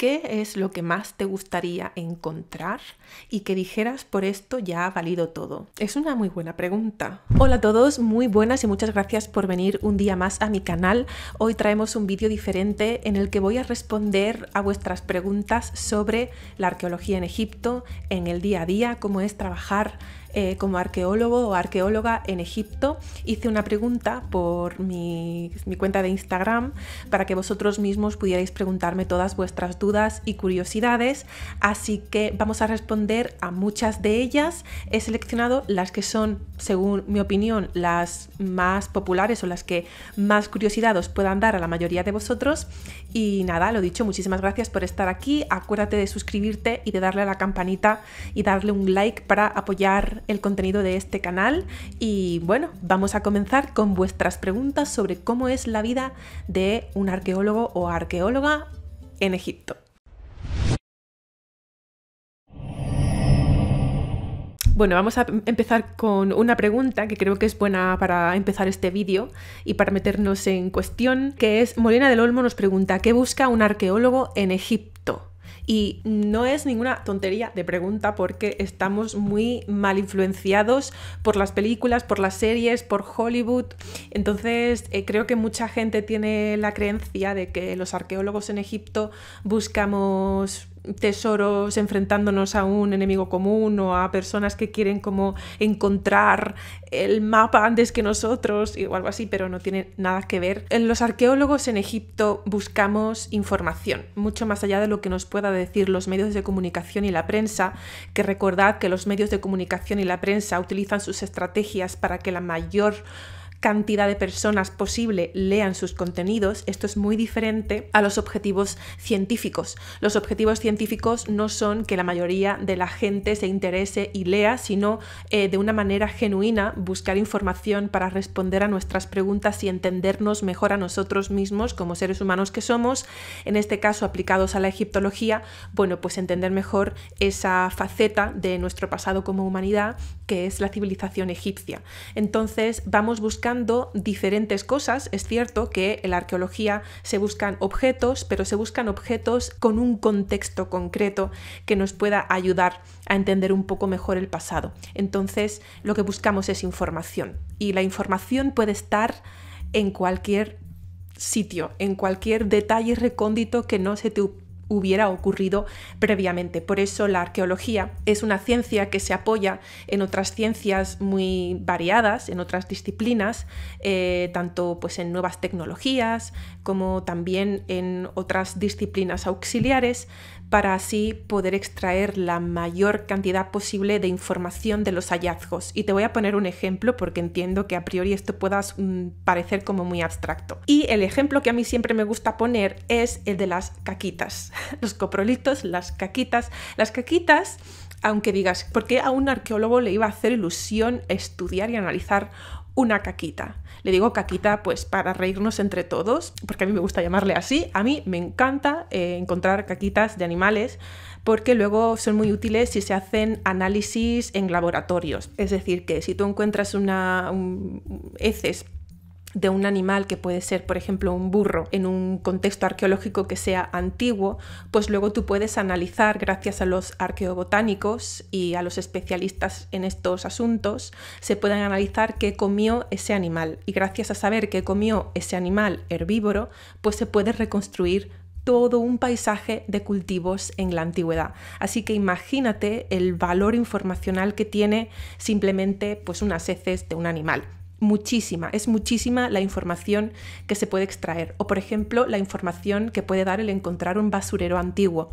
¿Qué es lo que más te gustaría encontrar y que dijeras por esto ya ha valido todo? Es una muy buena pregunta. Hola a todos, muy buenas y muchas gracias por venir un día más a mi canal. Hoy traemos un vídeo diferente en el que voy a responder a vuestras preguntas sobre la arqueología en Egipto, en el día a día, cómo es trabajar eh, como arqueólogo o arqueóloga en Egipto, hice una pregunta por mi, mi cuenta de Instagram para que vosotros mismos pudierais preguntarme todas vuestras dudas y curiosidades. Así que vamos a responder a muchas de ellas. He seleccionado las que son, según mi opinión, las más populares o las que más curiosidad os puedan dar a la mayoría de vosotros. Y nada, lo dicho, muchísimas gracias por estar aquí. Acuérdate de suscribirte y de darle a la campanita y darle un like para apoyar el contenido de este canal y bueno, vamos a comenzar con vuestras preguntas sobre cómo es la vida de un arqueólogo o arqueóloga en Egipto. Bueno, vamos a empezar con una pregunta que creo que es buena para empezar este vídeo y para meternos en cuestión, que es Molina del Olmo nos pregunta, ¿qué busca un arqueólogo en Egipto? Y no es ninguna tontería de pregunta porque estamos muy mal influenciados por las películas, por las series, por Hollywood. Entonces eh, creo que mucha gente tiene la creencia de que los arqueólogos en Egipto buscamos tesoros enfrentándonos a un enemigo común o a personas que quieren como encontrar el mapa antes que nosotros o algo así, pero no tiene nada que ver. Los arqueólogos en Egipto buscamos información, mucho más allá de lo que nos pueda decir los medios de comunicación y la prensa, que recordad que los medios de comunicación y la prensa utilizan sus estrategias para que la mayor cantidad de personas posible lean sus contenidos. Esto es muy diferente a los objetivos científicos. Los objetivos científicos no son que la mayoría de la gente se interese y lea, sino eh, de una manera genuina buscar información para responder a nuestras preguntas y entendernos mejor a nosotros mismos como seres humanos que somos, en este caso aplicados a la egiptología, bueno, pues entender mejor esa faceta de nuestro pasado como humanidad que es la civilización egipcia. Entonces vamos buscando diferentes cosas. Es cierto que en la arqueología se buscan objetos, pero se buscan objetos con un contexto concreto que nos pueda ayudar a entender un poco mejor el pasado. Entonces, lo que buscamos es información y la información puede estar en cualquier sitio, en cualquier detalle recóndito que no se te hubiera ocurrido previamente. Por eso la arqueología es una ciencia que se apoya en otras ciencias muy variadas, en otras disciplinas, eh, tanto pues en nuevas tecnologías como también en otras disciplinas auxiliares, para así poder extraer la mayor cantidad posible de información de los hallazgos. Y te voy a poner un ejemplo porque entiendo que a priori esto pueda mm, parecer como muy abstracto. Y el ejemplo que a mí siempre me gusta poner es el de las caquitas. Los coprolitos, las caquitas. Las caquitas aunque digas, ¿por qué a un arqueólogo le iba a hacer ilusión estudiar y analizar una caquita? Le digo caquita pues para reírnos entre todos, porque a mí me gusta llamarle así. A mí me encanta eh, encontrar caquitas de animales porque luego son muy útiles si se hacen análisis en laboratorios. Es decir, que si tú encuentras una heces de un animal que puede ser, por ejemplo, un burro en un contexto arqueológico que sea antiguo, pues luego tú puedes analizar, gracias a los arqueobotánicos y a los especialistas en estos asuntos, se pueden analizar qué comió ese animal. Y gracias a saber qué comió ese animal herbívoro, pues se puede reconstruir todo un paisaje de cultivos en la antigüedad. Así que imagínate el valor informacional que tiene simplemente pues unas heces de un animal muchísima, es muchísima la información que se puede extraer. O por ejemplo, la información que puede dar el encontrar un basurero antiguo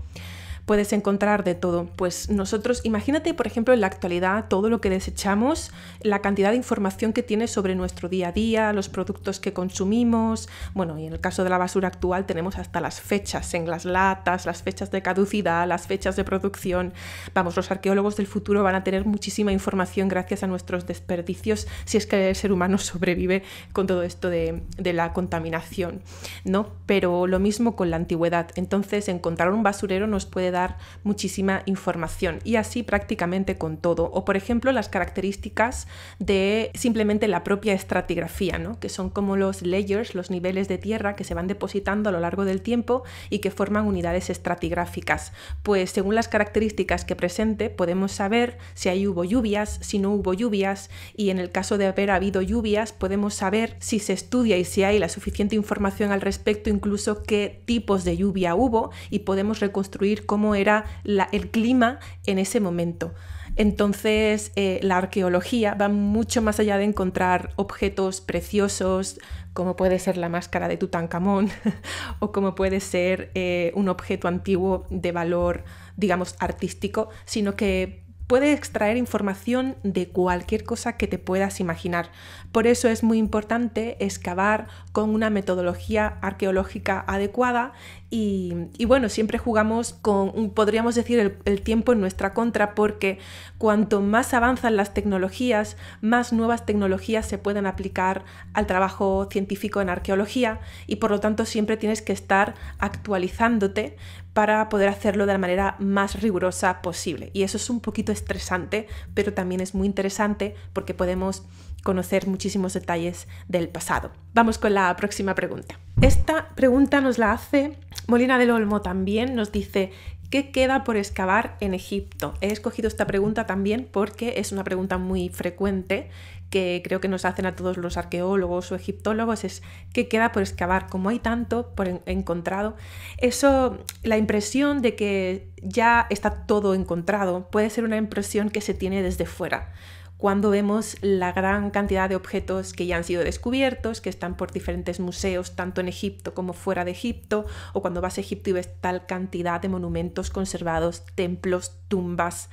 puedes encontrar de todo. Pues nosotros, imagínate por ejemplo en la actualidad todo lo que desechamos, la cantidad de información que tiene sobre nuestro día a día, los productos que consumimos, bueno, y en el caso de la basura actual tenemos hasta las fechas en las latas, las fechas de caducidad, las fechas de producción. Vamos, los arqueólogos del futuro van a tener muchísima información gracias a nuestros desperdicios si es que el ser humano sobrevive con todo esto de, de la contaminación, ¿no? Pero lo mismo con la antigüedad. Entonces, encontrar un basurero nos puede dar dar muchísima información y así prácticamente con todo. O por ejemplo las características de simplemente la propia estratigrafía, ¿no? que son como los layers, los niveles de tierra que se van depositando a lo largo del tiempo y que forman unidades estratigráficas. Pues según las características que presente podemos saber si hay hubo lluvias, si no hubo lluvias y en el caso de haber habido lluvias podemos saber si se estudia y si hay la suficiente información al respecto, incluso qué tipos de lluvia hubo y podemos reconstruir cómo era el clima en ese momento. Entonces, eh, la arqueología va mucho más allá de encontrar objetos preciosos, como puede ser la máscara de Tutankamón o como puede ser eh, un objeto antiguo de valor, digamos, artístico, sino que puede extraer información de cualquier cosa que te puedas imaginar. Por eso es muy importante excavar con una metodología arqueológica adecuada y, bueno, siempre jugamos con, podríamos decir, el, el tiempo en nuestra contra porque cuanto más avanzan las tecnologías, más nuevas tecnologías se pueden aplicar al trabajo científico en arqueología y por lo tanto siempre tienes que estar actualizándote para poder hacerlo de la manera más rigurosa posible. Y eso es un poquito estresante, pero también es muy interesante porque podemos conocer muchísimos detalles del pasado. Vamos con la próxima pregunta. Esta pregunta nos la hace Molina del Olmo también, nos dice, ¿qué queda por excavar en Egipto? He escogido esta pregunta también porque es una pregunta muy frecuente que creo que nos hacen a todos los arqueólogos o egiptólogos es qué queda por excavar, como hay tanto por encontrado. Eso, la impresión de que ya está todo encontrado, puede ser una impresión que se tiene desde fuera cuando vemos la gran cantidad de objetos que ya han sido descubiertos, que están por diferentes museos, tanto en Egipto como fuera de Egipto, o cuando vas a Egipto y ves tal cantidad de monumentos conservados, templos, tumbas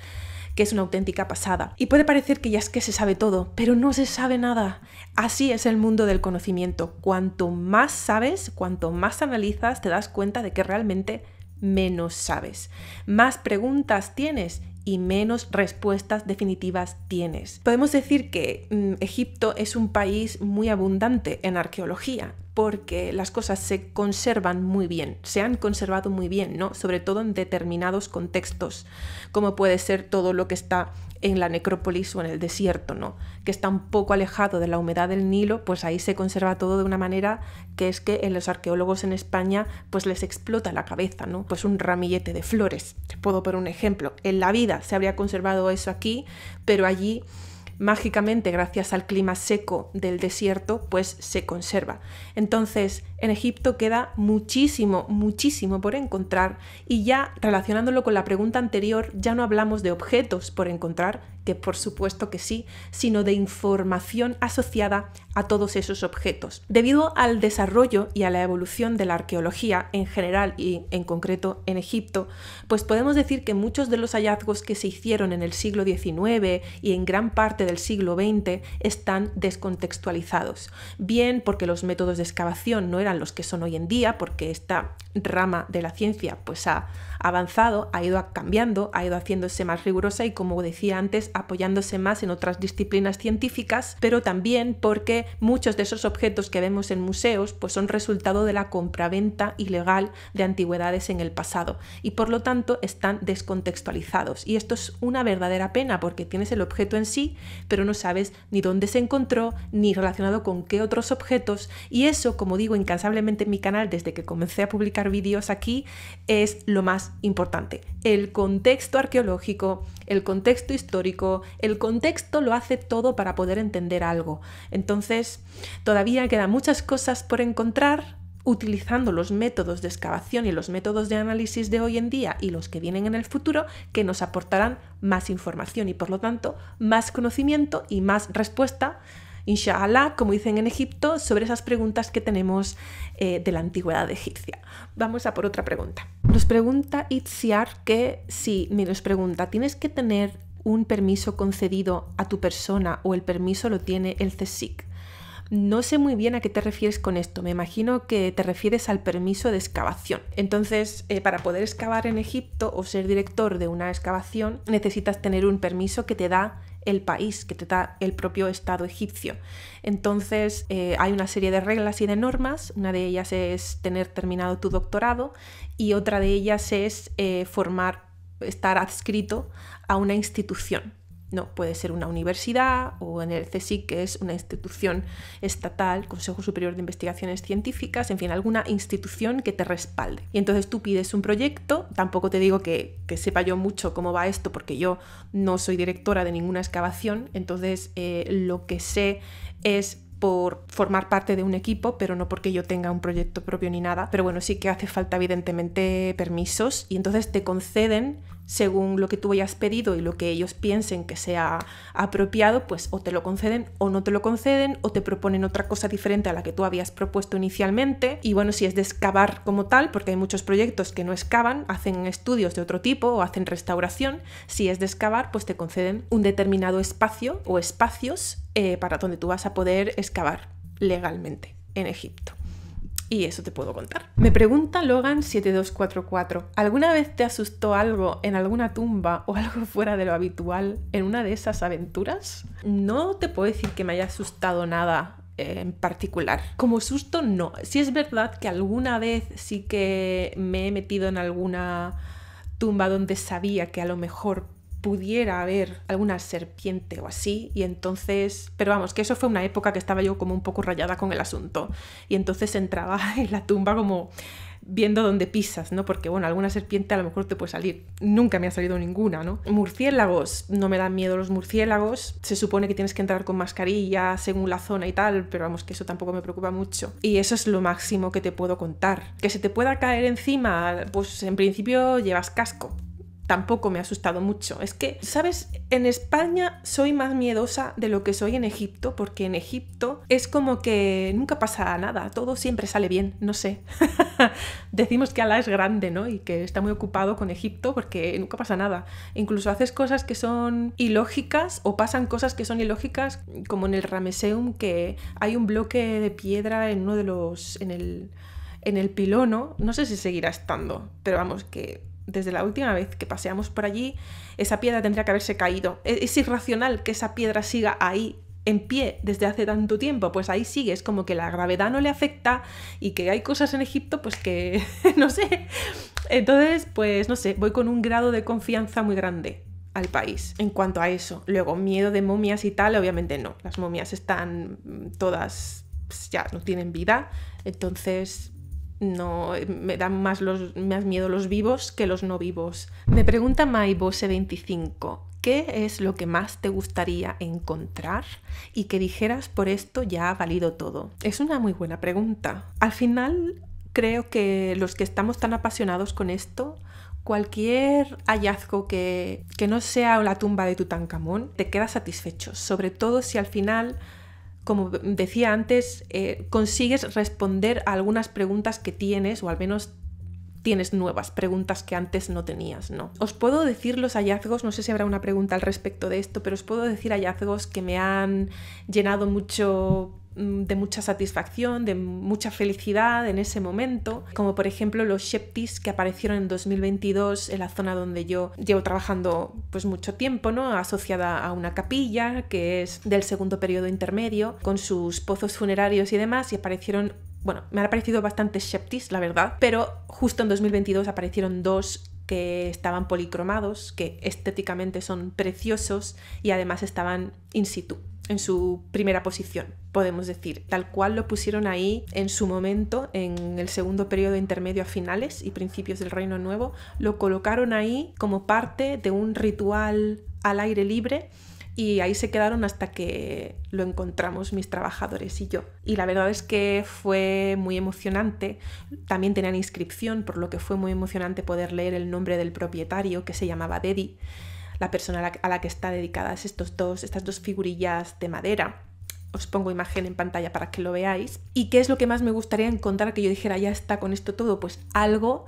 que es una auténtica pasada. Y puede parecer que ya es que se sabe todo, pero no se sabe nada. Así es el mundo del conocimiento. Cuanto más sabes, cuanto más analizas, te das cuenta de que realmente menos sabes. Más preguntas tienes y menos respuestas definitivas tienes. Podemos decir que mm, Egipto es un país muy abundante en arqueología porque las cosas se conservan muy bien, se han conservado muy bien, ¿no? Sobre todo en determinados contextos, como puede ser todo lo que está en la necrópolis o en el desierto, ¿no? Que está un poco alejado de la humedad del Nilo, pues ahí se conserva todo de una manera que es que en los arqueólogos en España pues les explota la cabeza, ¿no? Pues un ramillete de flores, te puedo poner un ejemplo. En la vida se habría conservado eso aquí, pero allí mágicamente gracias al clima seco del desierto, pues se conserva. Entonces, en Egipto queda muchísimo, muchísimo por encontrar y ya relacionándolo con la pregunta anterior, ya no hablamos de objetos por encontrar, que por supuesto que sí, sino de información asociada a todos esos objetos. Debido al desarrollo y a la evolución de la arqueología en general y en concreto en Egipto, pues podemos decir que muchos de los hallazgos que se hicieron en el siglo XIX y en gran parte del siglo XX están descontextualizados, bien porque los métodos de excavación no eran los que son hoy en día, porque esta rama de la ciencia pues ha, avanzado, ha ido cambiando, ha ido haciéndose más rigurosa y como decía antes, apoyándose más en otras disciplinas científicas, pero también porque muchos de esos objetos que vemos en museos pues son resultado de la compraventa ilegal de antigüedades en el pasado y por lo tanto están descontextualizados. Y esto es una verdadera pena porque tienes el objeto en sí, pero no sabes ni dónde se encontró, ni relacionado con qué otros objetos. Y eso, como digo incansablemente en mi canal desde que comencé a publicar vídeos aquí, es lo más importante. El contexto arqueológico, el contexto histórico, el contexto lo hace todo para poder entender algo. Entonces, todavía quedan muchas cosas por encontrar, utilizando los métodos de excavación y los métodos de análisis de hoy en día y los que vienen en el futuro, que nos aportarán más información y por lo tanto más conocimiento y más respuesta inshallah, como dicen en Egipto, sobre esas preguntas que tenemos eh, de la antigüedad egipcia. Vamos a por otra pregunta. Nos pregunta Itziar que, sí, me nos pregunta, ¿tienes que tener un permiso concedido a tu persona o el permiso lo tiene el CSIC? No sé muy bien a qué te refieres con esto, me imagino que te refieres al permiso de excavación. Entonces, eh, para poder excavar en Egipto o ser director de una excavación, necesitas tener un permiso que te da el país, que te da el propio Estado egipcio. Entonces eh, hay una serie de reglas y de normas, una de ellas es tener terminado tu doctorado y otra de ellas es eh, formar, estar adscrito a una institución. No, puede ser una universidad o en el CSIC, que es una institución estatal, Consejo Superior de Investigaciones Científicas, en fin, alguna institución que te respalde. Y entonces tú pides un proyecto, tampoco te digo que, que sepa yo mucho cómo va esto, porque yo no soy directora de ninguna excavación, entonces eh, lo que sé es por formar parte de un equipo, pero no porque yo tenga un proyecto propio ni nada. Pero bueno, sí que hace falta evidentemente permisos y entonces te conceden según lo que tú hayas pedido y lo que ellos piensen que sea apropiado, pues o te lo conceden o no te lo conceden o te proponen otra cosa diferente a la que tú habías propuesto inicialmente. Y bueno, si es de excavar como tal, porque hay muchos proyectos que no excavan, hacen estudios de otro tipo o hacen restauración, si es de excavar, pues te conceden un determinado espacio o espacios eh, para donde tú vas a poder excavar legalmente en Egipto. Y eso te puedo contar. Me pregunta Logan7244, ¿alguna vez te asustó algo en alguna tumba o algo fuera de lo habitual en una de esas aventuras? No te puedo decir que me haya asustado nada eh, en particular. Como susto, no. Si es verdad que alguna vez sí que me he metido en alguna tumba donde sabía que a lo mejor pudiera haber alguna serpiente o así, y entonces, pero vamos, que eso fue una época que estaba yo como un poco rayada con el asunto, y entonces entraba en la tumba como viendo dónde pisas, ¿no? Porque, bueno, alguna serpiente a lo mejor te puede salir. Nunca me ha salido ninguna, ¿no? Murciélagos, no me dan miedo los murciélagos. Se supone que tienes que entrar con mascarilla según la zona y tal, pero vamos, que eso tampoco me preocupa mucho. Y eso es lo máximo que te puedo contar. Que se te pueda caer encima, pues en principio llevas casco tampoco me ha asustado mucho. Es que, ¿sabes? En España soy más miedosa de lo que soy en Egipto, porque en Egipto es como que nunca pasa nada, todo siempre sale bien, no sé. Decimos que Alá es grande, ¿no? Y que está muy ocupado con Egipto porque nunca pasa nada. Incluso haces cosas que son ilógicas o pasan cosas que son ilógicas, como en el Rameseum, que hay un bloque de piedra en uno de los... en el, en el pilono, no sé si seguirá estando, pero vamos, que desde la última vez que paseamos por allí, esa piedra tendría que haberse caído. E, es, irracional que esa piedra siga ahí en pie desde hace tanto tiempo, pues ahí sigue, es como que la gravedad no le afecta y que hay cosas en Egipto pues que no sé. Entonces, pues no sé, voy con un grado de confianza muy grande al país en cuanto a eso. Luego, miedo de momias y tal, obviamente no. Las momias están mm, todas, pues, ya no tienen vida, entonces no me dan más, los, más miedo los vivos que los no vivos. Me pregunta MyBose25, ¿qué es lo que más te gustaría encontrar y que dijeras por esto ya ha valido todo? Es una muy buena pregunta. Al final, creo que los que estamos tan apasionados con esto, cualquier hallazgo que, que no sea la tumba de Tutankamón, te queda satisfecho, sobre todo si al final como decía antes, eh, consigues responder a algunas preguntas que tienes, o al menos tienes nuevas preguntas que antes no tenías, ¿no? Os puedo decir los hallazgos, no sé si habrá una pregunta al respecto de esto, pero os puedo decir hallazgos que me han llenado mucho Mm, de mucha satisfacción, de mucha felicidad en ese momento, como por ejemplo los Sheptis que aparecieron en 2022 en la zona donde yo llevo trabajando pues mucho tiempo, ¿no? asociada a una capilla que es del segundo periodo intermedio, con sus pozos funerarios y demás, y aparecieron bueno, me han aparecido bastantes Sheptis, la verdad, pero justo en 2022 aparecieron dos que estaban policromados, que estéticamente son preciosos y además estaban in situ en su primera posición, podemos decir, tal cual lo pusieron ahí en su momento, en el segundo periodo intermedio a finales y principios del Reino Nuevo, lo colocaron ahí como parte de un ritual al aire libre y ahí se quedaron hasta que lo encontramos mis trabajadores y yo. Y la verdad es que fue muy emocionante. También tenían inscripción, por lo que fue muy emocionante poder leer el nombre del propietario que se llamaba Dedi la persona a la, que está dedicadas estos dos, estas dos figurillas de madera os pongo imagen en pantalla para que lo veáis. ¿Y qué es lo que más me gustaría encontrar que yo dijera, ya está con esto todo? Pues algo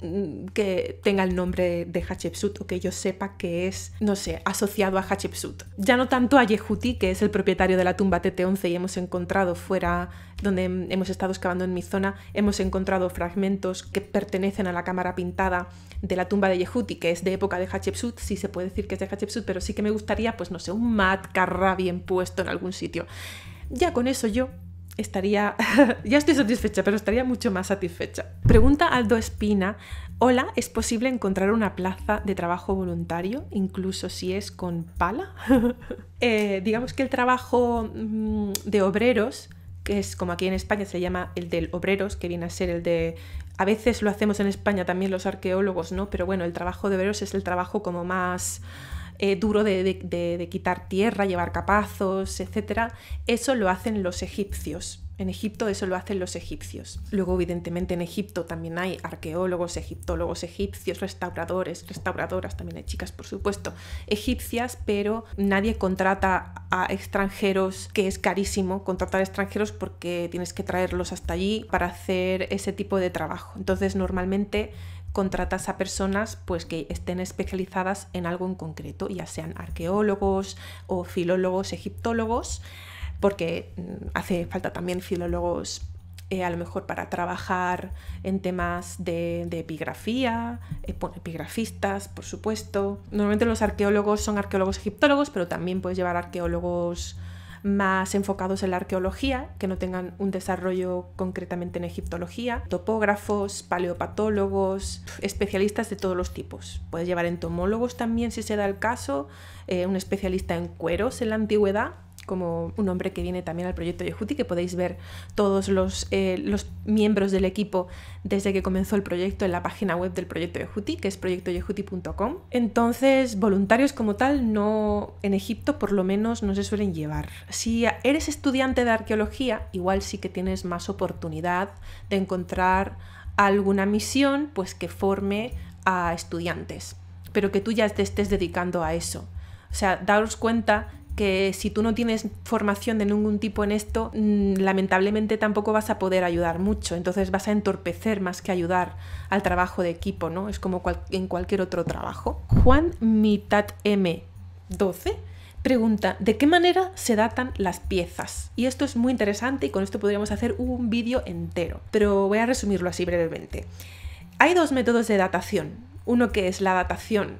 Mm, que tenga el nombre de Hatshepsut o que yo sepa que es, no sé, asociado a Hatshepsut. Ya no tanto a Yehuti, que es el propietario de la tumba TT11 y hemos encontrado fuera, donde hemos estado excavando en mi zona, hemos encontrado fragmentos que pertenecen a la cámara pintada de la tumba de Yehuti, que es de época de Hatshepsut, sí se puede decir que es de Hatshepsut, pero sí que me gustaría, pues no sé, un mat bien puesto en algún sitio. Ya con eso yo estaría, ya estoy satisfecha, pero estaría mucho más satisfecha. Pregunta Aldo Espina, hola, ¿es posible encontrar una plaza de trabajo voluntario, incluso si es con pala? Eh, digamos que el trabajo mm, de obreros, que es como aquí en España se llama el del obreros, que viene a ser el de... A veces lo hacemos en España también los arqueólogos, ¿no? Pero bueno, el trabajo de obreros es el trabajo como más eh, duro de, quitar tierra, llevar capazos, etc. Eso lo hacen los egipcios. En Egipto eso lo hacen los egipcios. Luego, evidentemente, en Egipto también hay arqueólogos, egiptólogos egipcios, restauradores, restauradoras, también hay chicas, por supuesto, egipcias, pero nadie contrata a extranjeros, que es carísimo contratar extranjeros porque tienes que traerlos hasta allí para hacer ese tipo de trabajo. Entonces, normalmente contratas a personas pues, que estén especializadas en algo en concreto, ya sean arqueólogos o filólogos, egiptólogos, porque mm, hace falta también filólogos eh, a lo mejor para trabajar en temas de, epigrafía, eh, epigrafistas, por supuesto. Normalmente los arqueólogos son arqueólogos egiptólogos, pero también puedes llevar arqueólogos más enfocados en la arqueología, que no tengan un desarrollo concretamente en egiptología, topógrafos, paleopatólogos, especialistas de todos los tipos. Puedes llevar entomólogos también si se da el caso, eh, un especialista en cueros en la antigüedad como un hombre que viene también al proyecto Yehuti, que podéis ver todos eh, los, miembros del equipo desde que comenzó el proyecto en la página web del proyecto Yehuti, que es proyectoyehuti.com. Entonces, voluntarios como tal, no en Egipto por lo menos no se suelen llevar. Si eres estudiante de arqueología, igual sí que tienes más oportunidad de encontrar alguna misión pues que forme a estudiantes, pero que tú ya te estés dedicando a eso. O sea, daros cuenta que si tú no tienes formación de ningún tipo en esto, mm, lamentablemente tampoco vas a poder ayudar mucho, entonces vas a entorpecer más que ayudar al trabajo de equipo, ¿no? Es como en cualquier otro trabajo. Juan Mitad M12 pregunta, ¿de qué manera se datan las piezas? Y esto es muy interesante y con esto podríamos hacer un vídeo entero, pero voy a resumirlo así brevemente. Hay dos métodos de datación, uno que es la datación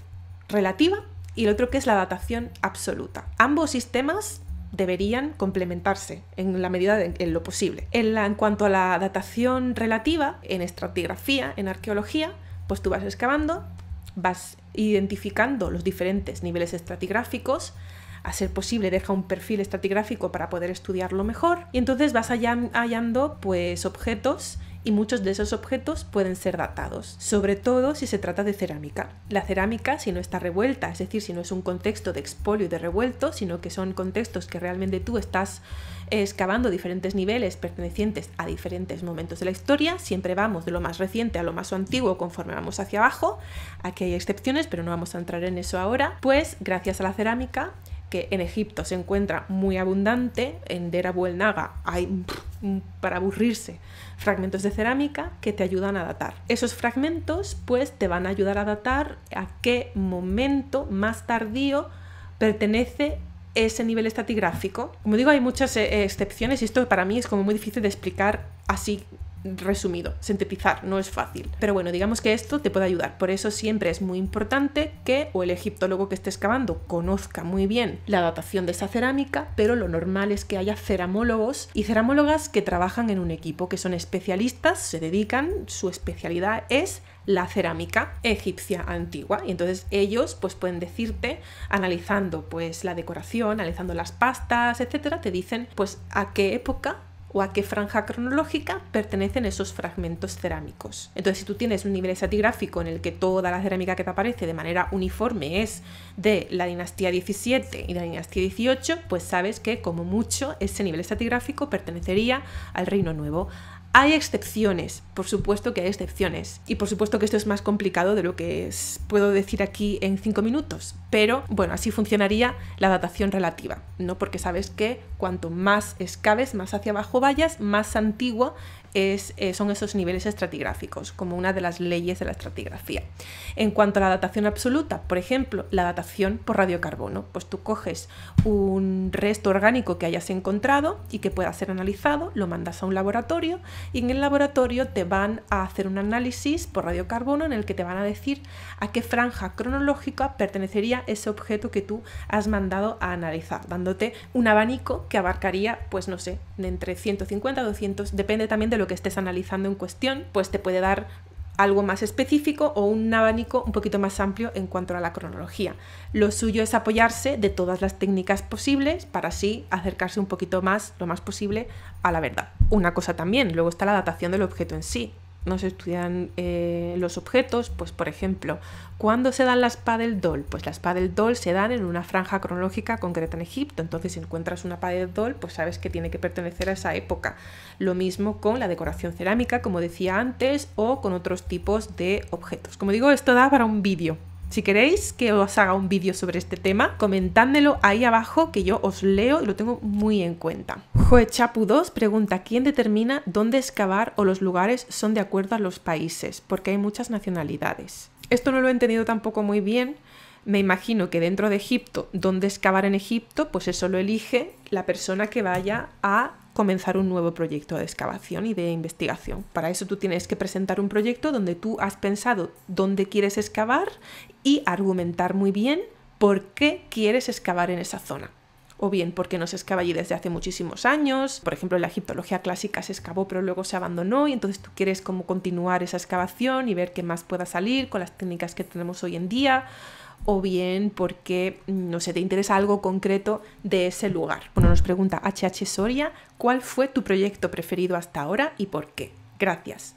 relativa y el otro que es la datación absoluta. Ambos sistemas deberían complementarse en la medida de en lo posible. En, cuanto a la datación relativa, en estratigrafía, en arqueología, pues tú vas excavando, vas identificando los diferentes niveles estratigráficos, a ser posible deja un perfil estratigráfico para poder estudiarlo mejor y entonces vas hallando pues objetos y muchos de esos objetos pueden ser datados, sobre todo si se trata de cerámica. La cerámica, si no está revuelta, es decir, si no es un contexto de expolio y de revuelto, sino que son contextos que realmente tú estás excavando diferentes niveles pertenecientes a diferentes momentos de la historia, siempre vamos de lo más reciente a lo más antiguo conforme vamos hacia abajo, aquí hay excepciones, pero no vamos a entrar en eso ahora, pues gracias a la cerámica, que en Egipto se encuentra muy abundante, en Dera Naga hay para aburrirse, fragmentos de cerámica que te ayudan a datar. Esos fragmentos pues te van a ayudar a datar a qué momento más tardío pertenece ese nivel estratigráfico. Como digo, hay muchas eh, excepciones y esto para mí es como muy difícil de explicar así resumido, sintetizar, no es fácil. Pero bueno, digamos que esto te puede ayudar. Por eso siempre es muy importante que o el egiptólogo que esté excavando conozca muy bien la datación de esa cerámica, pero lo normal es que haya ceramólogos y ceramólogas que trabajan en un equipo, que son especialistas, se dedican, su especialidad es la cerámica egipcia antigua y entonces ellos pues pueden decirte analizando pues la decoración, analizando las pastas, etcétera, te dicen pues a qué época o a qué franja cronológica pertenecen esos fragmentos cerámicos. Entonces, si tú tienes un nivel estratigráfico en el que toda la cerámica que te aparece de manera uniforme es de la dinastía 17 y de la dinastía 18, pues sabes que como mucho ese nivel estratigráfico pertenecería al Reino Nuevo. Hay excepciones, por supuesto que hay excepciones. Y por supuesto que esto es más complicado de lo que puedo decir aquí en cinco minutos. Pero bueno, así funcionaría la datación relativa, ¿no? Porque sabes que cuanto más escabes, más hacia abajo vayas, más antiguo eh, son esos niveles estratigráficos, como una de las leyes de la estratigrafía. En cuanto a la datación absoluta, por ejemplo, la datación por radiocarbono, pues tú coges un resto orgánico que hayas encontrado y que pueda ser analizado, lo mandas a un laboratorio, y en el laboratorio te van a hacer un análisis por radiocarbono en el que te van a decir a qué franja cronológica pertenecería ese objeto que tú has mandado a analizar, dándote un abanico que abarcaría, pues no sé, entre 150 a 200, depende también de lo que estés analizando en cuestión, pues te puede dar algo más específico o un abanico un poquito más amplio en cuanto a la cronología. Lo suyo es apoyarse de todas las técnicas posibles para así acercarse un poquito más, lo más posible, a la verdad. Una cosa también, luego está la datación del objeto en sí, se estudian eh, los objetos, pues por ejemplo, ¿cuándo se dan las del Dol? Pues las del Dol se dan en una franja cronológica concreta en Egipto, entonces si encuentras una del Dol, pues sabes que tiene que pertenecer a esa época. Lo mismo con la decoración cerámica, como decía antes, o con otros tipos de objetos. Como digo, esto da para un vídeo. Si queréis que os haga un vídeo sobre este tema, comentádmelo ahí abajo que yo os leo y lo tengo muy en cuenta. chapu 2 pregunta quién determina dónde excavar o los lugares son de acuerdo a los países, porque hay muchas nacionalidades. Esto no lo he entendido tampoco muy bien. Me imagino que dentro de Egipto, dónde excavar en Egipto, pues eso lo elige la persona que vaya a comenzar un nuevo proyecto de excavación y de investigación. Para eso tú tienes que presentar un proyecto donde tú has pensado dónde quieres excavar y argumentar muy bien por qué quieres excavar en esa zona o bien porque no se excava allí desde hace muchísimos años. Por ejemplo, la egiptología clásica se excavó pero luego se abandonó y entonces tú quieres como continuar esa excavación y ver qué más pueda salir con las técnicas que tenemos hoy en día o bien porque, mm, no sé, te interesa algo concreto de ese lugar. Bueno, nos pregunta HH Soria, ¿cuál fue tu proyecto preferido hasta ahora y por qué? Gracias.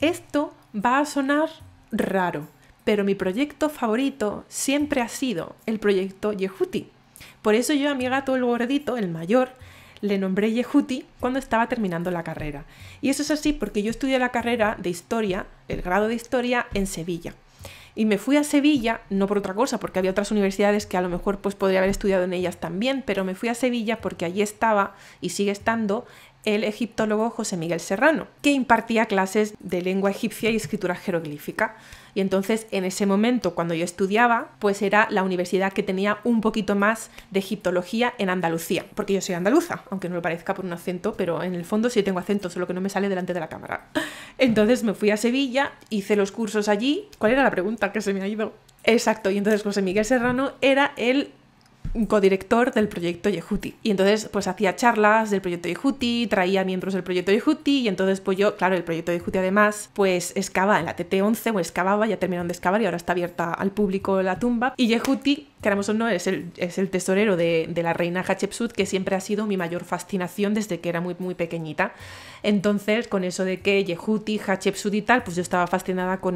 Esto va a sonar raro, pero mi proyecto favorito siempre ha sido el proyecto Yehuti. Por eso yo a mi gato el gordito, el mayor, le nombré Yehuti cuando estaba terminando la carrera. Y eso es así porque yo estudié la carrera de historia, el grado de historia, en Sevilla. Y me fui a Sevilla, no por otra cosa, porque había otras universidades que a lo mejor pues, podría haber estudiado en ellas también, pero me fui a Sevilla porque allí estaba y sigue estando el egiptólogo José Miguel Serrano, que impartía clases de lengua egipcia y escritura jeroglífica. Y entonces en ese momento, cuando yo estudiaba, pues era la universidad que tenía un poquito más de egiptología en Andalucía, porque yo soy andaluza, aunque no me parezca por un acento, pero en el fondo sí tengo acento, solo que no me sale delante de la cámara. Entonces me fui a Sevilla, hice los cursos allí. ¿Cuál era la pregunta que se me ha ido? Exacto, y entonces José Miguel Serrano era el codirector del proyecto Yehuti. Y entonces, pues hacía charlas del proyecto Yehuti, traía miembros del proyecto Yehuti, y entonces, pues yo, claro, el proyecto Yehuti además, pues excava en la TT11, o excavaba, ya terminaron de excavar y ahora está abierta al público la tumba. Y Yehuti, queramos o no, es el, es el tesorero de, la reina Hatshepsut, que siempre ha sido mi mayor fascinación desde que era muy, muy pequeñita. Entonces, con eso de que Yehuti, Hatshepsut y tal, pues yo estaba fascinada con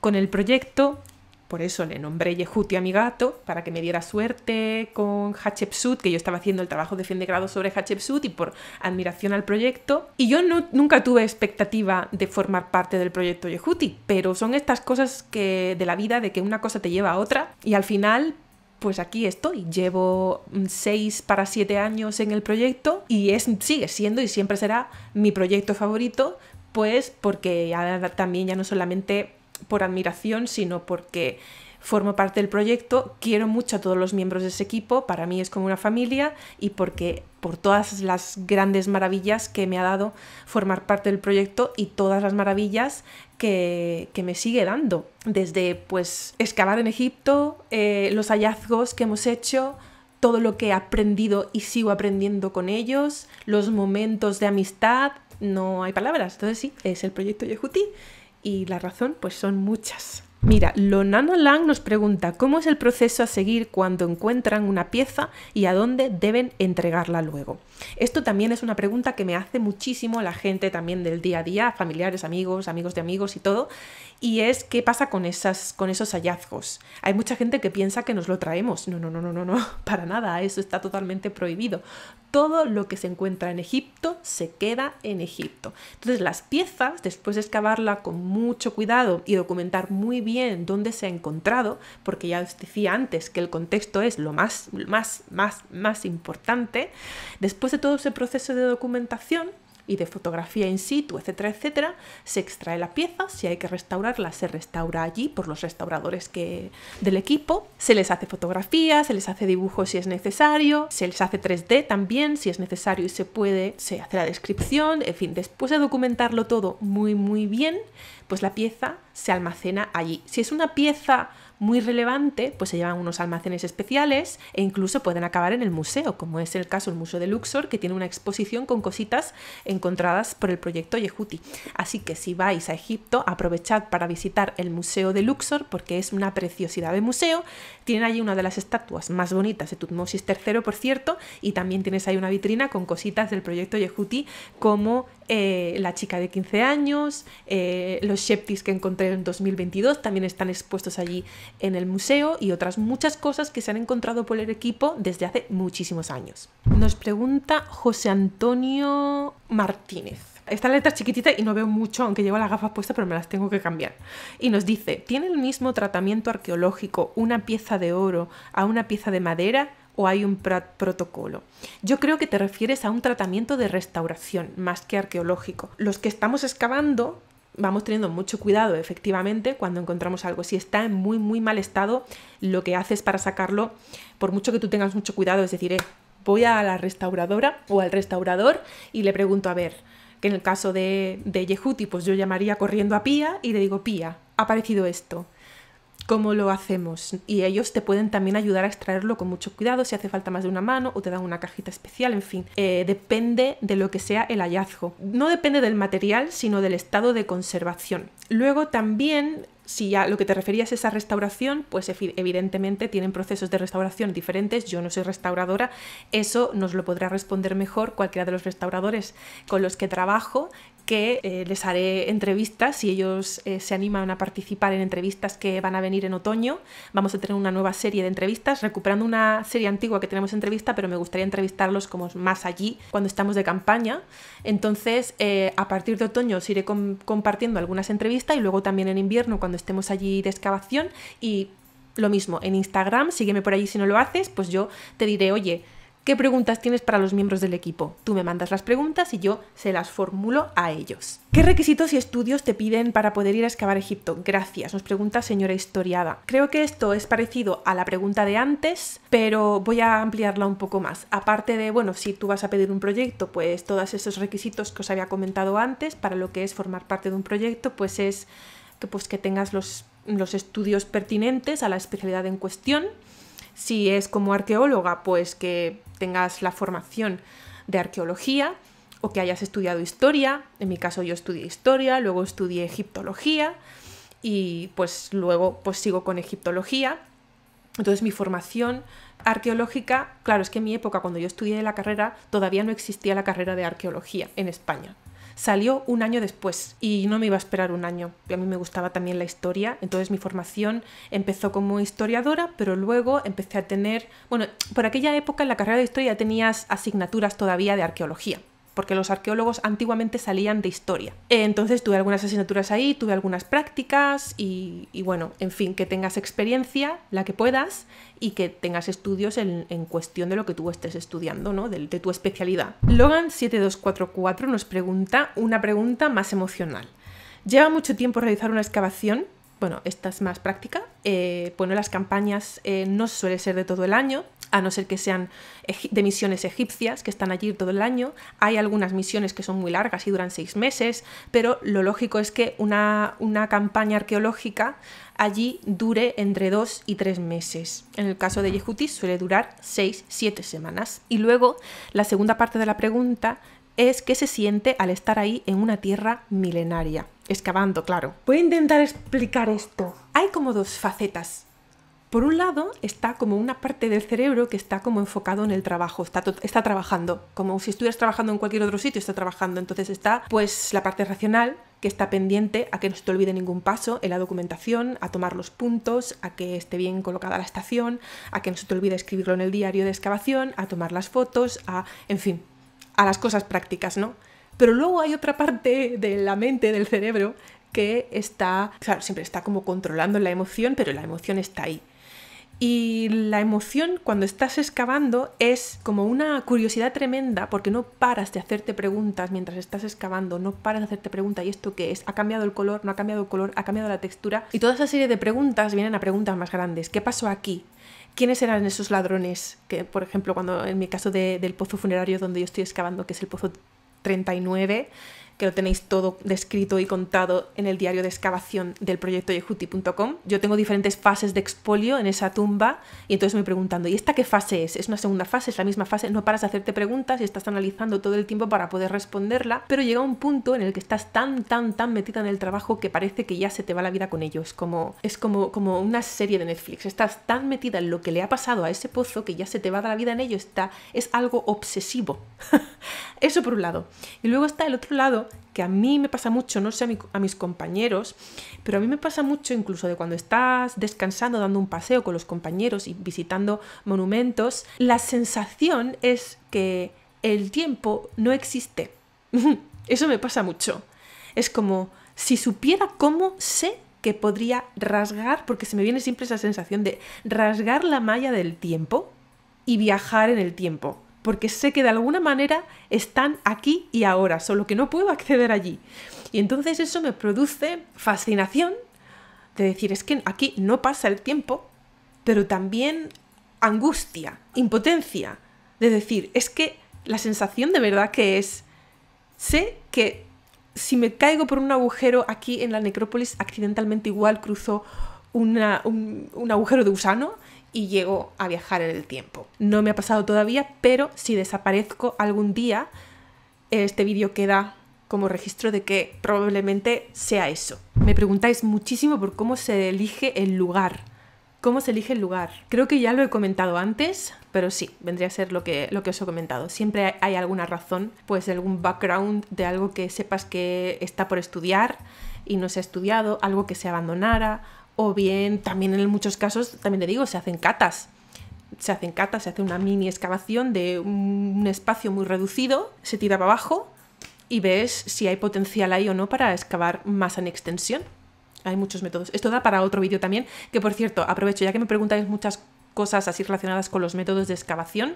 con el proyecto por eso le nombré Yehuti a mi gato, para que me diera suerte con Hatshepsut, que yo estaba haciendo el trabajo de fin de grado sobre Hatshepsut y por admiración al proyecto. Y yo no, nunca tuve expectativa de formar parte del proyecto Yehuti, pero son estas cosas que, de la vida, de que una cosa te lleva a otra y al final pues aquí estoy. Llevo 6 para 7 años en el proyecto y es, sigue siendo y siempre será mi proyecto favorito, pues porque también ya no solamente por admiración, sino porque formo parte del proyecto, quiero mucho a todos los miembros de ese equipo, para mí es como una familia y porque por todas las grandes maravillas que me ha dado formar parte del proyecto y todas las maravillas que, me sigue dando, desde pues excavar en Egipto, eh, los hallazgos que hemos hecho, todo lo que he aprendido y sigo aprendiendo con ellos, los momentos de amistad, no hay palabras, entonces sí, es el proyecto Yehuti y la razón pues son muchas. Mira, lo Lang nos pregunta cómo es el proceso a seguir cuando encuentran una pieza y a dónde deben entregarla luego. Esto también es una pregunta que me hace muchísimo la gente también del día a día, familiares, amigos, amigos de amigos y todo, y es qué pasa con, esas, con esos hallazgos. Hay mucha gente que piensa que nos lo traemos. No, no, no, no, no, no, para nada, eso está totalmente prohibido. Todo lo que se encuentra en Egipto se queda en Egipto. Entonces las piezas, después de excavarla con mucho cuidado y documentar muy bien dónde se ha encontrado, porque ya os decía antes que el contexto es lo más, más, más, más importante, después de todo ese proceso de documentación y de fotografía in situ, etcétera, etcétera, se extrae la pieza, si hay que restaurarla, se restaura allí por los restauradores que, del equipo, se les hace fotografía, se les hace dibujo si es necesario, se les hace 3D también si es necesario y se puede, se hace la descripción, en fin, después de documentarlo todo muy, muy bien, pues la pieza se almacena allí. Si es una pieza muy relevante, pues se llevan unos almacenes especiales e incluso pueden acabar en el museo, como es el caso del Museo de Luxor, que tiene una exposición con cositas encontradas por el proyecto Yehuti. Así que si vais a Egipto, aprovechad para visitar el Museo de Luxor, porque es una preciosidad de museo. Tienen allí una de las estatuas más bonitas de Tutmosis III, por cierto, y también tienes ahí una vitrina con cositas del proyecto Yehuti, como eh, la chica de 15 años, eh, los Sheptis que encontré en 2022 también están expuestos allí en el museo y otras muchas cosas que se han encontrado por el equipo desde hace muchísimos años. Nos pregunta José Antonio Martínez. Esta letra letra chiquitita y no veo mucho, aunque llevo las gafas puestas, pero me las tengo que cambiar. Y nos dice, ¿tiene el mismo tratamiento arqueológico una pieza de oro a una pieza de madera? o hay un protocolo. Yo creo que te refieres a un tratamiento de restauración más que arqueológico. Los que estamos excavando vamos teniendo mucho cuidado, efectivamente, cuando encontramos algo. Si está en muy, muy mal estado, lo que haces para sacarlo, por mucho que tú tengas mucho cuidado, es decir, eh, voy a la restauradora o al restaurador y le pregunto, a ver, que en el caso de, de Yehuti, pues yo llamaría corriendo a Pía y le digo, Pía, ha aparecido esto cómo lo hacemos. Y ellos te pueden también ayudar a extraerlo con mucho cuidado si hace falta más de una mano o te dan una cajita especial, en fin. Eh, depende de lo que sea el hallazgo. No depende del material, sino del estado de conservación. Luego también si ya lo que te referías es a restauración, pues evidentemente tienen procesos de restauración diferentes. Yo no soy restauradora, eso nos lo podrá responder mejor cualquiera de los restauradores con los que trabajo, que eh, les haré entrevistas si ellos eh, se animan a participar en entrevistas que van a venir en otoño. Vamos a tener una nueva serie de entrevistas, recuperando una serie antigua que tenemos entrevista, pero me gustaría entrevistarlos como más allí cuando estamos de campaña. Entonces, eh, a partir de otoño os iré compartiendo algunas entrevistas y luego también en invierno cuando estemos allí de excavación y lo mismo en Instagram, sígueme por allí si no lo haces, pues yo te diré, oye, ¿Qué preguntas tienes para los miembros del equipo? Tú me mandas las preguntas y yo se las formulo a ellos. ¿Qué requisitos y estudios te piden para poder ir a excavar Egipto? Gracias, nos pregunta señora historiada. Creo que esto es parecido a la pregunta de antes, pero voy a ampliarla un poco más. Aparte de, bueno, si tú vas a pedir un proyecto, pues todos esos requisitos que os había comentado antes para lo que es formar parte de un proyecto, pues es que, pues, que tengas los, los estudios pertinentes a la especialidad en cuestión si es como arqueóloga, pues que tengas la formación de arqueología o que hayas estudiado historia. En mi caso yo estudié historia, luego estudié egiptología y pues luego pues sigo con egiptología. Entonces mi formación arqueológica, claro, es que en mi época cuando yo estudié la carrera todavía no existía la carrera de arqueología en España salió un año después y no me iba a esperar un año. A mí me gustaba también la historia, entonces mi formación empezó como historiadora, pero luego empecé a tener, bueno, por aquella época en la carrera de historia tenías asignaturas todavía de arqueología porque los arqueólogos antiguamente salían de historia. Entonces tuve algunas asignaturas ahí, tuve algunas prácticas y, bueno, en fin, que tengas experiencia, la que puedas, y que tengas estudios en, cuestión de lo que tú estés estudiando, ¿no? De, tu especialidad. Logan7244 nos pregunta una pregunta más emocional. ¿Lleva mucho tiempo realizar una excavación? bueno, esta es más práctica. Eh, bueno, las campañas eh, no suele ser de todo el año, a no ser que sean de misiones egipcias que están allí todo el año. Hay algunas misiones que son muy largas y duran seis meses, pero lo lógico es que una, una campaña arqueológica allí dure entre dos y tres meses. En el caso de Yehutis suele durar seis, siete semanas. Y luego, la segunda parte de la pregunta es qué se siente al estar ahí en una tierra milenaria. Excavando, claro. Voy a intentar explicar esto. Hay como dos facetas por un lado está como una parte del cerebro que está como enfocado en el trabajo, está, trabajando, como si estuvieras trabajando en cualquier otro sitio, está trabajando. Entonces está pues la parte racional que está pendiente a que no se te olvide ningún paso en la documentación, a tomar los puntos, a que esté bien colocada la estación, a que no se te olvide escribirlo en el diario de excavación, a tomar las fotos, a, en fin, a las cosas prácticas, ¿no? Pero luego hay otra parte de la mente, del cerebro, que está, claro, siempre está como controlando la emoción, pero la emoción está ahí. Y la emoción cuando estás excavando es como una curiosidad tremenda porque no paras de hacerte preguntas mientras estás excavando, no paras de hacerte preguntas y esto qué es, ha cambiado el color, no ha cambiado el color, ha cambiado la textura y toda esa serie de preguntas vienen a preguntas más grandes. ¿Qué pasó aquí? quiénes eran esos ladrones que, por ejemplo, cuando en mi caso del pozo funerario donde yo estoy excavando, que es el pozo 39, que lo tenéis todo descrito y contado en el diario de excavación del proyecto yehuti.com. Yo tengo diferentes fases de expolio en esa tumba y entonces me preguntando, ¿y esta qué fase es? ¿Es una segunda fase? ¿Es la misma fase? No paras de hacerte preguntas y estás analizando todo el tiempo para poder responderla, pero llega un punto en el que estás tan, tan, tan metida en el trabajo que parece que ya se te va la vida con ellos. Como, es como, como una serie de Netflix. Estás tan metida en lo que le ha pasado a ese pozo que ya se te va la vida en ello. Está, es algo obsesivo. Eso por un lado. Y luego está el otro lado que a mí me pasa mucho, no sé a, mis compañeros, pero a mí me pasa mucho incluso de cuando estás descansando, dando un paseo con los compañeros y visitando monumentos, la sensación es que el tiempo no existe. Eso me pasa mucho. Es como si supiera cómo sé que podría rasgar, porque se me viene siempre esa sensación de rasgar la malla del tiempo y viajar en el tiempo porque sé que de alguna manera están aquí y ahora, solo que no puedo acceder allí. Y entonces eso me produce fascinación de decir, es que aquí no pasa el tiempo, pero también angustia, impotencia, de decir, es que la sensación de verdad que es, sé que si me caigo por un agujero aquí en la necrópolis, accidentalmente igual cruzo un, un agujero de gusano, y llego a viajar en el tiempo. No me ha pasado todavía, pero si desaparezco algún día, este vídeo queda como registro de que probablemente sea eso. Me preguntáis muchísimo por cómo se elige el lugar. ¿Cómo se elige el lugar? Creo que ya lo he comentado antes, pero sí, vendría a ser lo que, lo que os he comentado. Siempre hay alguna razón, pues algún background de algo que sepas que está por estudiar y no se ha estudiado, algo que se abandonara o bien también en muchos casos, también te digo, se hacen catas. Se hacen catas, se hace una mini excavación de un espacio muy reducido, se tira para abajo y ves si hay potencial ahí o no para excavar más en extensión. Hay muchos métodos. Esto da para otro vídeo también, que por cierto, aprovecho ya que me preguntáis muchas cosas así relacionadas con los métodos de excavación,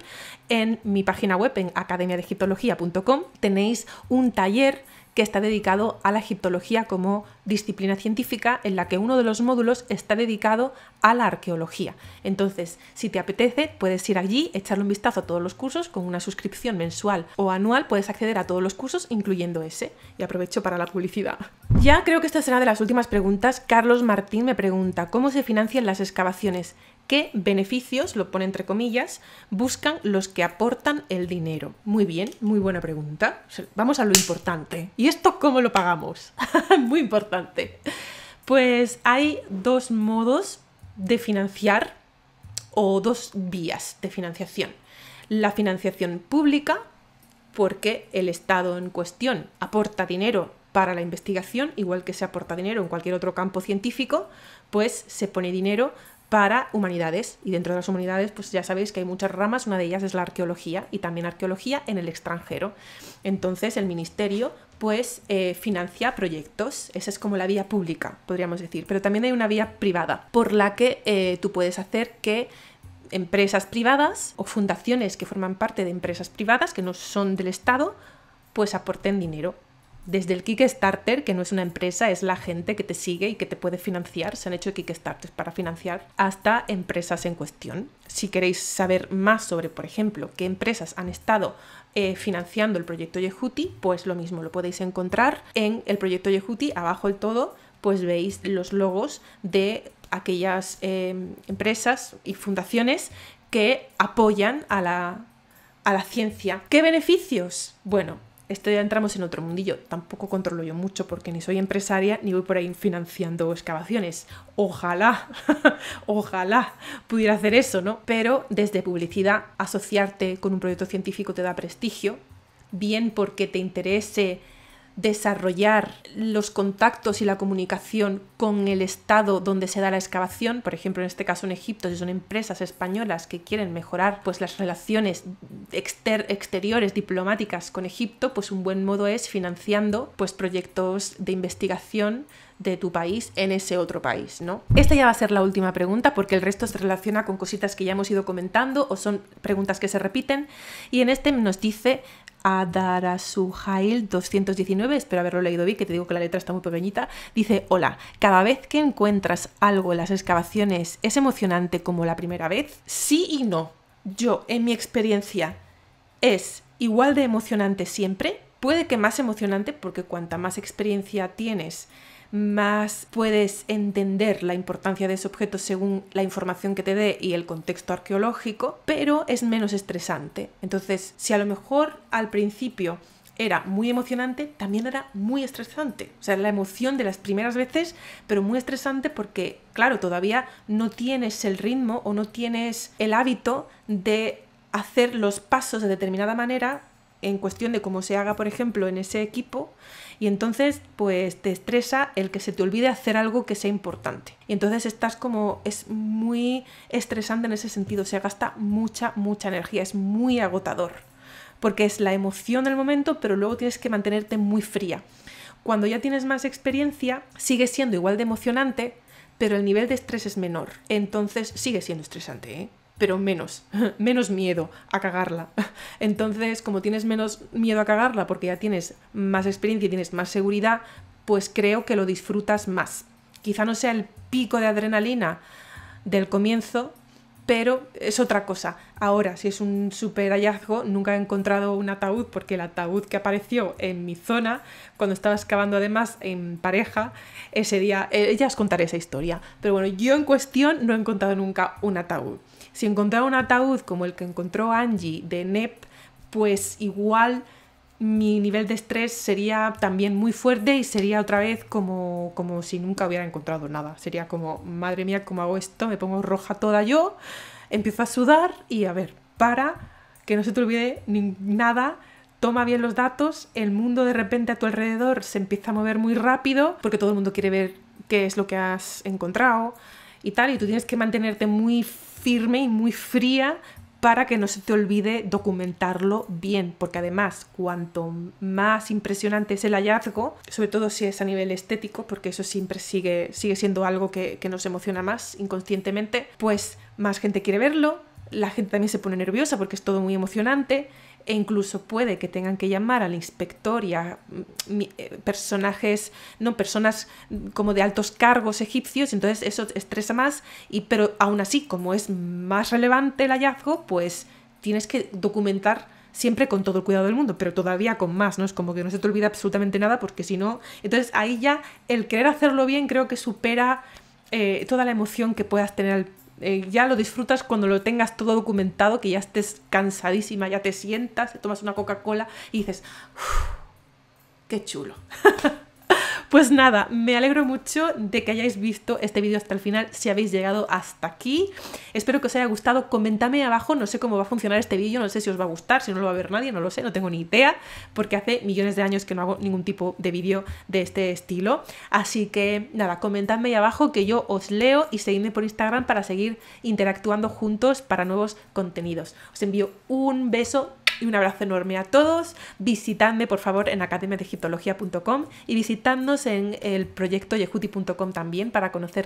en mi página web en academiadegiptología.com tenéis un taller que está dedicado a la egiptología como disciplina científica, en la que uno de los módulos está dedicado a la arqueología. Entonces, si te apetece, puedes ir allí, echarle un vistazo a todos los cursos, con una suscripción mensual o anual puedes acceder a todos los cursos, incluyendo ese. Y aprovecho para la publicidad. Ya creo que esta será de las últimas preguntas. Carlos Martín me pregunta, ¿cómo se financian las excavaciones? ¿Qué beneficios, lo pone entre comillas, buscan los que aportan el dinero? Muy bien, muy buena pregunta. Vamos a lo importante. ¿Y esto cómo lo pagamos? muy importante. Pues hay dos modos de financiar o dos vías de financiación. La financiación pública, porque el Estado en cuestión aporta dinero para la investigación, igual que se aporta dinero en cualquier otro campo científico, pues se pone dinero para humanidades. Y dentro de las humanidades, pues ya sabéis que hay muchas ramas, una de ellas es la arqueología y también arqueología en el extranjero. Entonces el ministerio pues eh, financia proyectos, esa es como la vía pública, podríamos decir, pero también hay una vía privada por la que eh, tú puedes hacer que empresas privadas o fundaciones que forman parte de empresas privadas que no son del Estado, pues aporten dinero desde el Kickstarter, que no es una empresa, es la gente que te sigue y que te puede financiar, se han hecho Kickstarters para financiar, hasta empresas en cuestión. Si queréis saber más sobre, por ejemplo, qué empresas han estado eh, financiando el proyecto Yehuti, pues lo mismo, lo podéis encontrar en el proyecto Yehuti, abajo del todo, pues veis los logos de aquellas em, empresas y fundaciones que apoyan a la, a la ciencia. ¿Qué beneficios? Bueno, esto ya entramos en otro mundillo. Tampoco controlo yo mucho porque ni soy empresaria ni voy por ahí financiando excavaciones. Ojalá, ojalá pudiera hacer eso, ¿no? Pero desde publicidad, asociarte con un proyecto científico te da prestigio, bien porque te interese desarrollar los contactos y la comunicación con el estado donde se da la excavación, por ejemplo, en este caso en Egipto, si son empresas españolas que quieren mejorar pues las relaciones exteriores diplomáticas con Egipto, pues un buen modo es financiando pues proyectos de investigación de tu país en ese otro país, ¿no? Esta ya va a ser la última pregunta porque el resto se relaciona con cositas que ya hemos ido comentando o son preguntas que se repiten y en este nos dice adarasuhail 219, espero haberlo leído bien, que te digo que la letra está muy pequeñita, dice, hola, cada vez que encuentras algo en las excavaciones es emocionante como la primera vez, sí y no. Yo, en mi experiencia, es igual de emocionante siempre, puede que más emocionante porque cuanta más experiencia tienes, más puedes entender la importancia de ese objeto según la información que te dé y el contexto arqueológico, pero es menos estresante. Entonces, si a lo mejor al principio era muy emocionante, también era muy estresante. O sea, la emoción de las primeras veces, pero muy estresante porque, claro, todavía no tienes el ritmo o no tienes el hábito de hacer los pasos de determinada manera en cuestión de cómo se haga, por ejemplo, en ese equipo, y entonces pues te estresa el que se te olvide hacer algo que sea importante. Y entonces estás como, es muy estresante en ese sentido, se gasta mucha, mucha energía, es muy agotador, porque es la emoción del momento, pero luego tienes que mantenerte muy fría. Cuando ya tienes más experiencia, sigue siendo igual de emocionante, pero el nivel de estrés es menor. Entonces sigue siendo estresante, ¿eh? pero menos, menos miedo a cagarla. Entonces, como tienes menos miedo a cagarla porque ya tienes más experiencia y tienes más seguridad, pues creo que lo disfrutas más. Quizá no sea el pico de adrenalina del comienzo, pero es otra cosa. Ahora, si es un super hallazgo, nunca he encontrado un ataúd porque el ataúd que apareció en mi zona, cuando estaba excavando además en pareja, ese día, eh, ya os contaré esa historia. Pero bueno, yo en cuestión no he encontrado nunca un ataúd. Si encontraba un ataúd como el que encontró Angie de NEP, pues igual mi nivel de estrés sería también muy fuerte y sería otra vez como, como si nunca hubiera encontrado nada. Sería como, madre mía, ¿cómo hago esto? Me pongo roja toda yo, empiezo a sudar y a ver, para que no se te olvide ni nada, toma bien los datos, el mundo de repente a tu alrededor se empieza a mover muy rápido porque todo el mundo quiere ver qué es lo que has encontrado y tal, y tú tienes que mantenerte muy firme y muy fría para que no se te olvide documentarlo bien, porque además cuanto más impresionante es el hallazgo, sobre todo si es a nivel estético, porque eso siempre sigue, siendo algo que nos emociona más inconscientemente, pues más gente quiere verlo, la gente también se pone nerviosa porque es todo muy emocionante e incluso puede que tengan que llamar a la inspectoria mm, eh, personajes, no, personas mm, como de altos cargos egipcios, entonces eso estresa más, y, pero aún así, como es más relevante el hallazgo, pues tienes que documentar siempre con todo el cuidado del mundo, pero todavía con más, ¿no? Es como que no se te olvida absolutamente nada porque si no... Entonces ahí ya el querer hacerlo bien creo que supera eh, toda la emoción que puedas tener al eh, ya lo disfrutas cuando lo tengas todo documentado, que ya estés cansadísima, ya te sientas, te tomas una Coca-Cola y dices, qué chulo. Pues nada, me alegro mucho de que hayáis visto este vídeo hasta el final, si habéis llegado hasta aquí. Espero que os haya gustado, comentadme abajo, no sé cómo va a funcionar este vídeo, no sé si os va a gustar, si no lo va a ver nadie, no lo sé, no tengo ni idea, porque hace millones de años que no hago ningún tipo de vídeo de este estilo. Así que nada, comentadme ahí abajo que yo os leo y seguidme por Instagram para seguir interactuando juntos para nuevos contenidos. Os envío un beso y un abrazo enorme a todos. Visitadme, por favor, en academiadegiptología.com y visitadnos en el proyecto yehuti.com también para conocer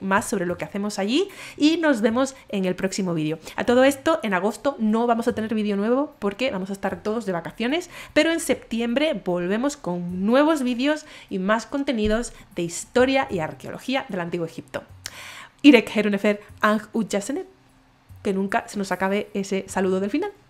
más sobre lo que hacemos allí. Y nos vemos en el próximo vídeo. A todo esto, en agosto no vamos a tener vídeo nuevo porque vamos a estar todos de vacaciones, pero en septiembre volvemos con nuevos vídeos y más contenidos de historia y arqueología del Antiguo Egipto. Irek Herunefer Ang Utjasenet que nunca se nos acabe ese saludo del final.